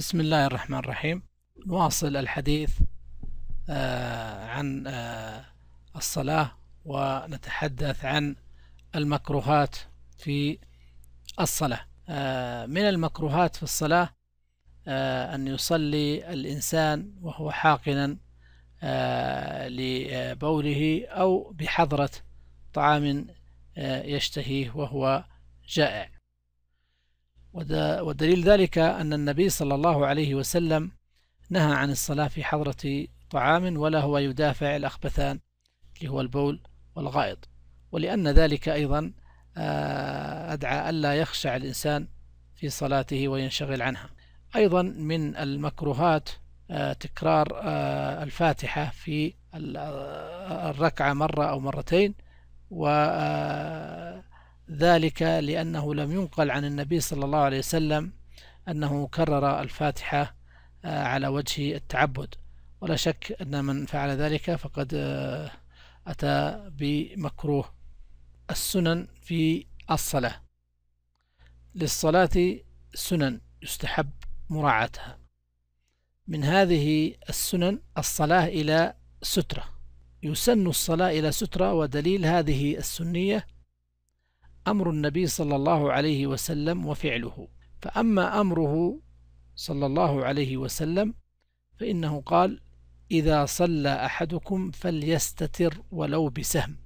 بسم الله الرحمن الرحيم نواصل الحديث آه، عن آه، الصلاة ونتحدث عن المكروهات في الصلاة آه، من المكروهات في الصلاة أن يصلي الإنسان وهو حاقنا لبوله أو بحضرة طعام يشتهيه وهو جائع ودليل ذلك أن النبي صلى الله عليه وسلم نهى عن الصلاة في حضرة طعام ولا هو يدافع الأخبثان اللي هو البول والغائط ولأن ذلك أيضا آه، أدعى ألا يخشع الإنسان في صلاته وينشغل عنها أيضا من المكروهات آه، تكرار آه، الفاتحة في الركعة مرة أو مرتين و ذلك لأنه لم ينقل عن النبي صلى الله عليه وسلم أنه كرر الفاتحة آه، على وجه التعبد ولا شك أن من فعل ذلك فقد آه، أتى بمكروه السنن في الصلاة للصلاة سنن يستحب مراعاتها من هذه السنن الصلاة إلى سترة يسن الصلاة إلى سترة ودليل هذه السنية أمر النبي صلى الله عليه وسلم وفعله فأما أمره صلى الله عليه وسلم فإنه قال إذا صلى أحدكم فليستتر ولو بسهم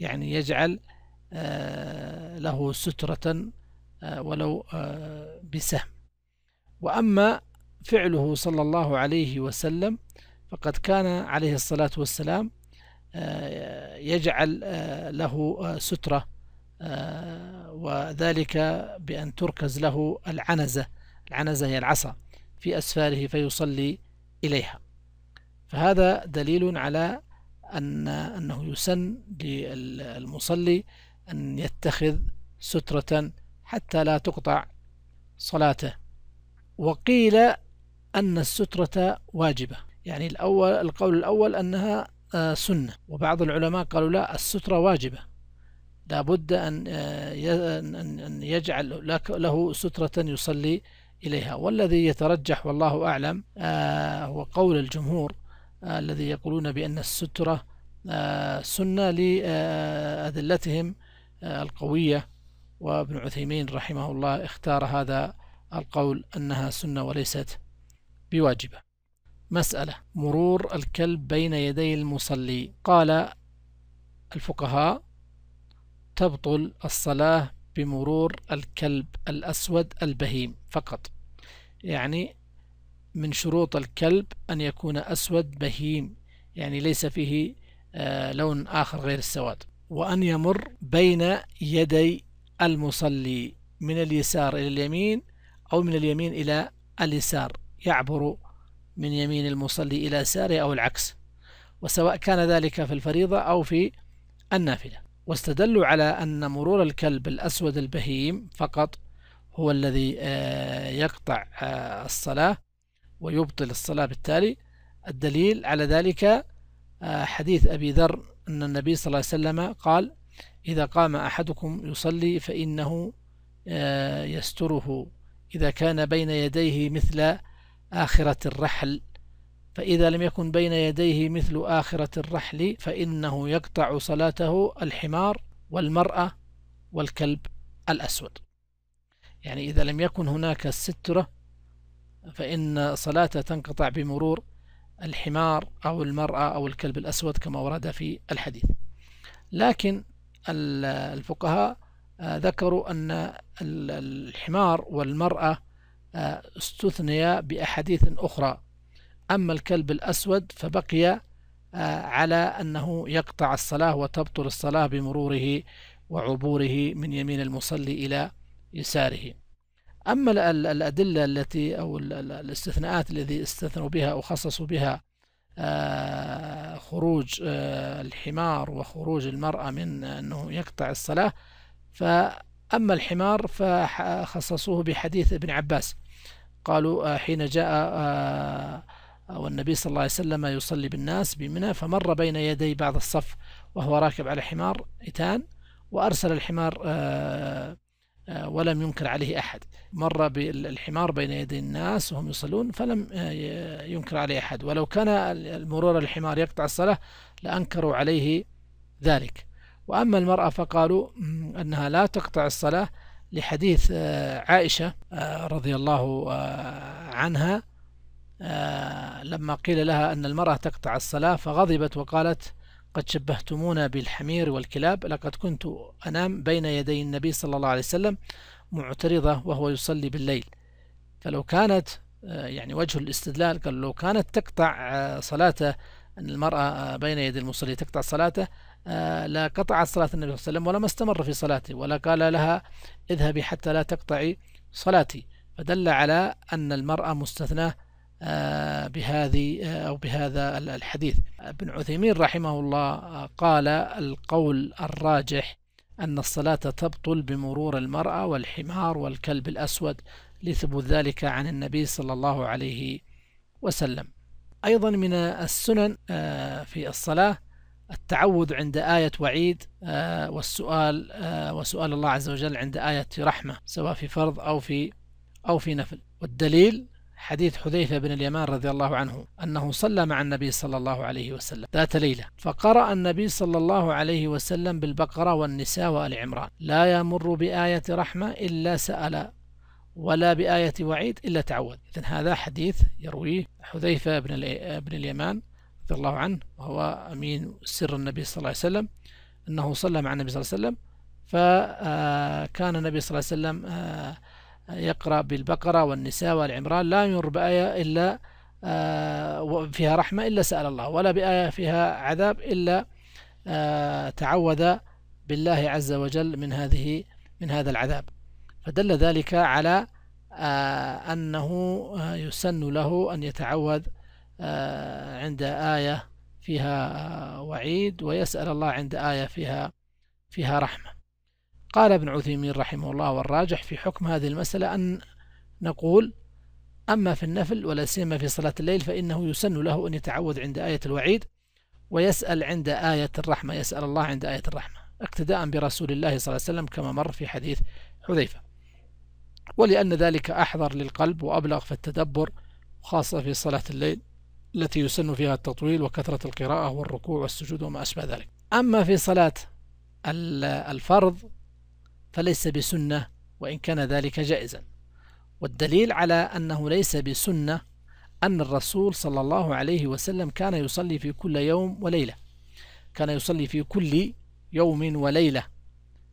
يعني يجعل آه، له سترة آه، ولو آه، بسهم وأما فعله صلى الله عليه وسلم فقد كان عليه الصلاة والسلام يجعل له سترة آه، وذلك بأن تركز له العنزة العنزة هي العصا في أسفاره فيصلي إليها فهذا دليل على أن أنه يسن للمصلي أن يتخذ سترة حتى لا تقطع صلاته وقيل أن السترة واجبة يعني الأول القول الأول أنها آه، سنة وبعض العلماء قالوا لا السترة واجبة لابد أن آه، يجعل له سترة يصلي إليها والذي يترجح والله أعلم آه، هو قول الجمهور آه، الذي يقولون بأن السترة سنة لأذلتهم القوية وابن عثيمين رحمه الله اختار هذا القول أنها سنة وليست بواجبة مسألة مرور الكلب بين يدي المصلي قال الفقهاء تبطل الصلاة بمرور الكلب الأسود البهيم فقط يعني من شروط الكلب أن يكون أسود بهيم يعني ليس فيه آه، لون آخر غير السواد وأن يمر بين يدي المصلي من اليسار إلى اليمين أو من اليمين إلى اليسار يعبر من يمين المصلي إلى يساره أو العكس وسواء كان ذلك في الفريضة أو في النافلة واستدلوا على أن مرور الكلب الأسود البهيم فقط هو الذي آه، يقطع آه، الصلاة ويبطل الصلاة بالتالي الدليل على ذلك آه، حديث أبي ذر أن النبي صلى الله عليه وسلم قال إذا قام أحدكم يصلي فإنه يستره إذا كان بين يديه مثل آخرة الرحل فإذا لم يكن بين يديه مثل آخرة الرحل فإنه يقطع صلاته الحمار والمرأة والكلب الأسود يعني إذا لم يكن هناك السترة فإن صلاته تنقطع بمرور الحمار أو المرأة أو الكلب الأسود كما ورد في الحديث لكن الفقهاء آه، ذكروا أن الحمار والمرأة آه، استثنيا بأحاديث أخرى أما الكلب الأسود فبقي آه، على أنه يقطع الصلاة وتبطل الصلاة بمروره وعبوره من يمين المصلي إلى يساره أما الأدلة التي أو الاستثناءات التي استثنوا بها أو خصصوا بها آه، خروج آه، الحمار وخروج المرأة من أنه يقطع الصلاة فأما الحمار فخصصوه بحديث ابن عباس قالوا حين جاء والنبي صلى الله عليه وسلم يصلي بالناس بمنى فمر بين يدي بعض الصف وهو راكب على حمار إتان وأرسل الحمار آه، آه، ولم ينكر عليه أحد مر بالحمار بين يدي الناس وهم يصلون فلم آه، ينكر عليه أحد ولو كان المرور الحمار يقطع الصلاة لأنكروا عليه ذلك وأما المرأة فقالوا أنها لا تقطع الصلاة لحديث عائشة رضي الله عنها آه، لما قيل لها أن المرأة تقطع الصلاة فغضبت وقالت قد شبهتمونا بالحمير والكلاب لقد كنت أنام بين يدي النبي صلى الله عليه وسلم معترضة وهو يصلي بالليل فلو كانت آه، يعني وجه الاستدلال قال لو كانت تقطع آه، صلاته أن المرأة بين يدي المصلي تقطع صلاته لا قطع صلاة النبي صلى الله عليه وسلم ولم استمر في صلاته ولا قال لها اذهبي حتى لا تقطعي صلاتي فدل على أن المرأة مستثناة آه، بهذه آه، أو بهذا الحديث ابن عثيمين رحمه الله آه، قال القول الراجح أن الصلاة تبطل بمرور المرأة والحمار والكلب الأسود لثبوت ذلك عن النبي صلى الله عليه وسلم أيضا من السنن في الصلاة التعوذ عند آية وعيد والسؤال وسؤال الله عز وجل عند آية رحمة سواء في فرض أو في أو في نفل والدليل حديث حذيفة بن اليمان رضي الله عنه أنه صلى مع النبي صلى الله عليه وسلم ذات ليلة فقرأ النبي صلى الله عليه وسلم بالبقرة والنساء وآل عمران لا يمر بآية رحمة إلا سأل ولا بآية وعيد إلا تعود إذن هذا حديث يرويه حذيفة بن, بن اليمان رضي الله عنه وهو أمين سر النبي صلى الله عليه وسلم أنه صلى مع النبي صلى الله عليه وسلم فكان آه، النبي صلى الله عليه وسلم آه، يقرأ بالبقرة والنساء والعمران لا يمر بآية إلا آه، فيها رحمة إلا سأل الله ولا بآية فيها عذاب إلا آه، تعوذ بالله عز وجل من هذه من هذا العذاب فدل ذلك على آه، أنه يسن له أن يتعوذ عند آية فيها وعيد ويسأل الله عند آية فيها فيها رحمة قال ابن عثيمين رحمه الله والراجح في حكم هذه المسألة أن نقول أما في النفل ولا سيما في صلاة الليل فإنه يسن له أن يتعود عند آية الوعيد ويسأل عند آية الرحمة يسأل الله عند آية الرحمة اقتداء برسول الله صلى الله عليه وسلم كما مر في حديث حذيفة ولأن ذلك أحضر للقلب وأبلغ في التدبر خاصة في صلاة الليل التي يسن فيها التطويل وكثرة القراءة والركوع والسجود وما أشبه ذلك أما في صلاة الفرض فليس بسنة وإن كان ذلك جائزا والدليل على أنه ليس بسنة أن الرسول صلى الله عليه وسلم كان يصلي في كل يوم وليلة كان يصلي في كل يوم وليلة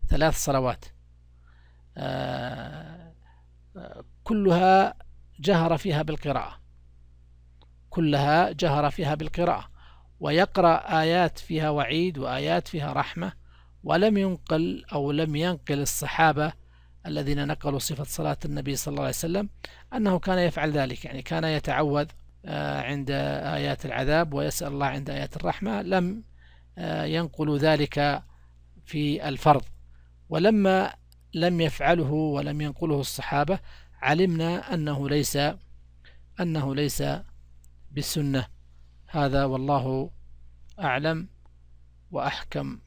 ثلاث صلوات آه، كلها جهر فيها بالقراءة كلها جهر فيها بالقراءة ويقرأ آيات فيها وعيد وآيات فيها رحمة ولم ينقل أو لم ينقل الصحابة الذين نقلوا صفة صلاة النبي صلى الله عليه وسلم أنه كان يفعل ذلك يعني كان يتعوذ آه، عند آيات العذاب ويسأل الله عند آيات الرحمة لم آه، ينقلوا ذلك في الفرض ولما لم يفعله ولم ينقله الصحابة علمنا أنه ليس أنه ليس بالسنة هذا والله أعلم وأحكم